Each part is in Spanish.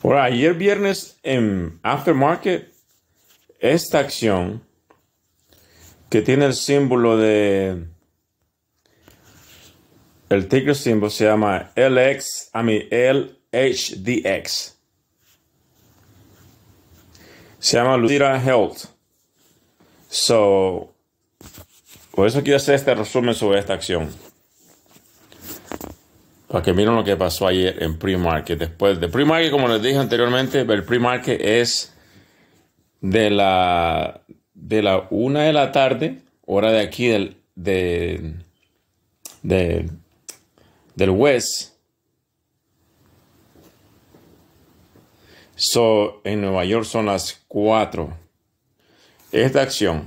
Por ayer viernes en Aftermarket, esta acción que tiene el símbolo de el ticker símbolo se llama LX, a LHDX. Se llama Lucira Health. So, por eso quiero hacer este resumen sobre esta acción para que miren lo que pasó ayer en pre-market. Después de pre-market, como les dije anteriormente, el pre-market es de la, de la 1 de la tarde, hora de aquí del, de, del West. So, en Nueva York son las 4. Esta acción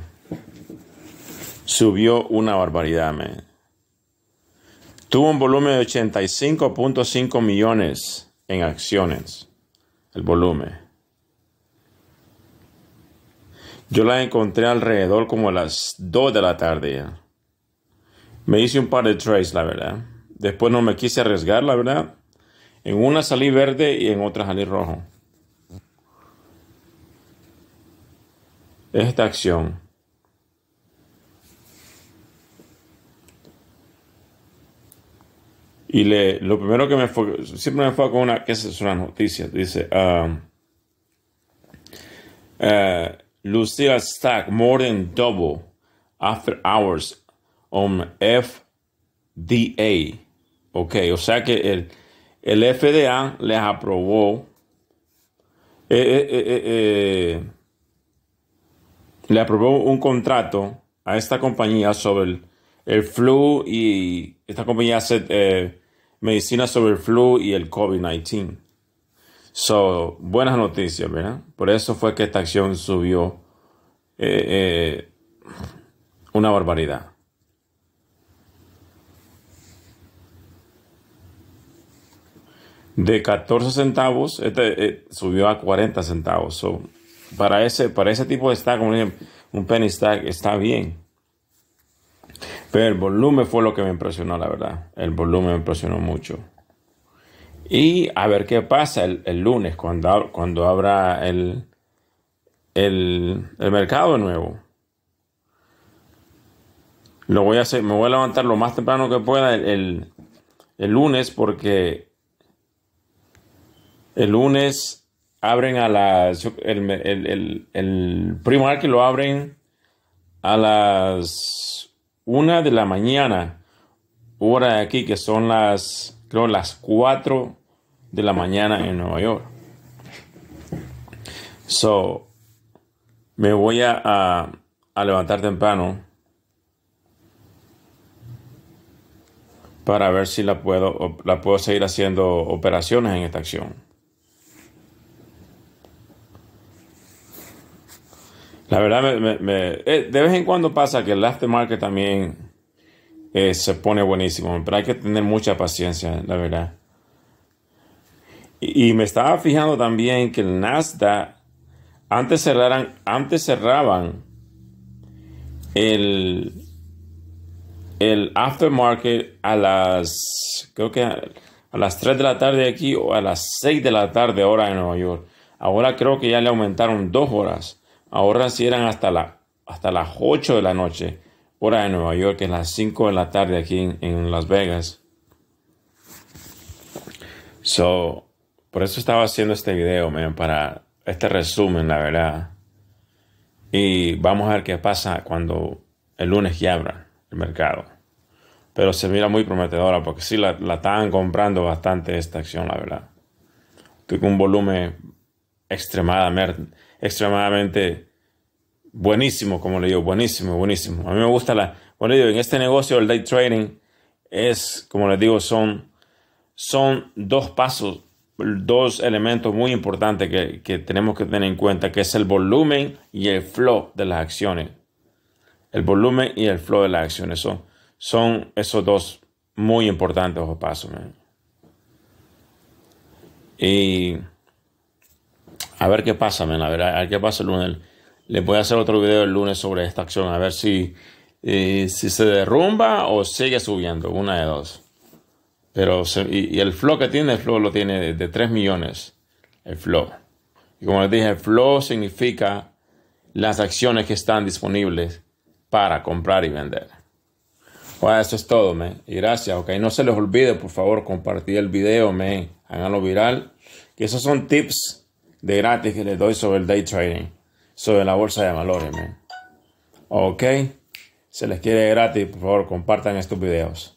subió una barbaridad, man. Tuvo un volumen de 85.5 millones en acciones. El volumen. Yo la encontré alrededor como a las 2 de la tarde. Me hice un par de trades, la verdad. Después no me quise arriesgar, la verdad. En una salí verde y en otra salí rojo. Esta acción. Y le, lo primero que me siempre me fue con una, que es una noticia, dice, um, uh, Stack more than double after hours on FDA. Ok, o sea que el, FDA les aprobó, eh, eh, eh, le aprobó un contrato a esta compañía sobre el, el flu y esta compañía hace medicina sobre el flu y el COVID-19. So, buenas noticias, ¿verdad? Por eso fue que esta acción subió eh, eh, una barbaridad. De 14 centavos, este, eh, subió a 40 centavos. So, para, ese, para ese tipo de stack, como un penny stack está bien. Pero el volumen fue lo que me impresionó, la verdad. El volumen me impresionó mucho. Y a ver qué pasa el, lunes cuando, cuando abra el, el, el, mercado nuevo. Lo voy a hacer, me voy a levantar lo más temprano que pueda el, lunes porque el lunes abren a las... El, el, el, lo abren a las una de la mañana, hora de aquí que son las, creo, las cuatro de la mañana en Nueva York. So, me voy a, a levantar temprano para ver si la puedo, la puedo seguir haciendo operaciones en esta acción. La verdad, eh, de vez en cuando pasa que el aftermarket también eh, se pone buenísimo, pero hay que tener mucha paciencia, la verdad. Y, me estaba fijando también que el Nasdaq antes cerraran, antes cerraban el, aftermarket a las, creo que a, las 3 de la tarde aquí o a las 6 de la tarde hora en Nueva York. Ahora creo que ya le aumentaron dos horas. Ahora cierran hasta, la, hasta las 8 de la noche, hora de Nueva York, que es las 5 de la tarde aquí en, Las Vegas. So, por eso estaba haciendo este video, para este resumen, la verdad. Y vamos a ver qué pasa cuando el lunes ya abra el mercado. Pero se mira muy prometedora porque sí la, estaban comprando bastante esta acción, la verdad. Tuve un volumen extremadamente extremadamente buenísimo, como le digo, buenísimo, buenísimo. A mí me gusta la, bueno, en este negocio el day trading es, como les digo, son, son dos pasos, dos elementos muy importantes que, tenemos que tener en cuenta, que es el volumen y el flow de las acciones. El volumen y el flow de las acciones son, son esos dos muy importantes pasos. Man. Y a ver qué pasa, men, a ver, qué pasa el lunes. Le voy a hacer otro video el lunes sobre esta acción, a ver si, eh, si se derrumba o sigue subiendo, una de dos. Pero y, el flow que tiene, el flow lo tiene de, 3 millones, el flow. Y como les dije, el flow significa las acciones que están disponibles para comprar y vender. Bueno, eso es todo, men. Y gracias, ok. No se les olvide, por favor, compartir el video, men. Háganlo viral. Que esos son tips de gratis que les doy sobre el day trading, sobre la bolsa de valores, Ok, se les quiere gratis, por favor, compartan estos videos.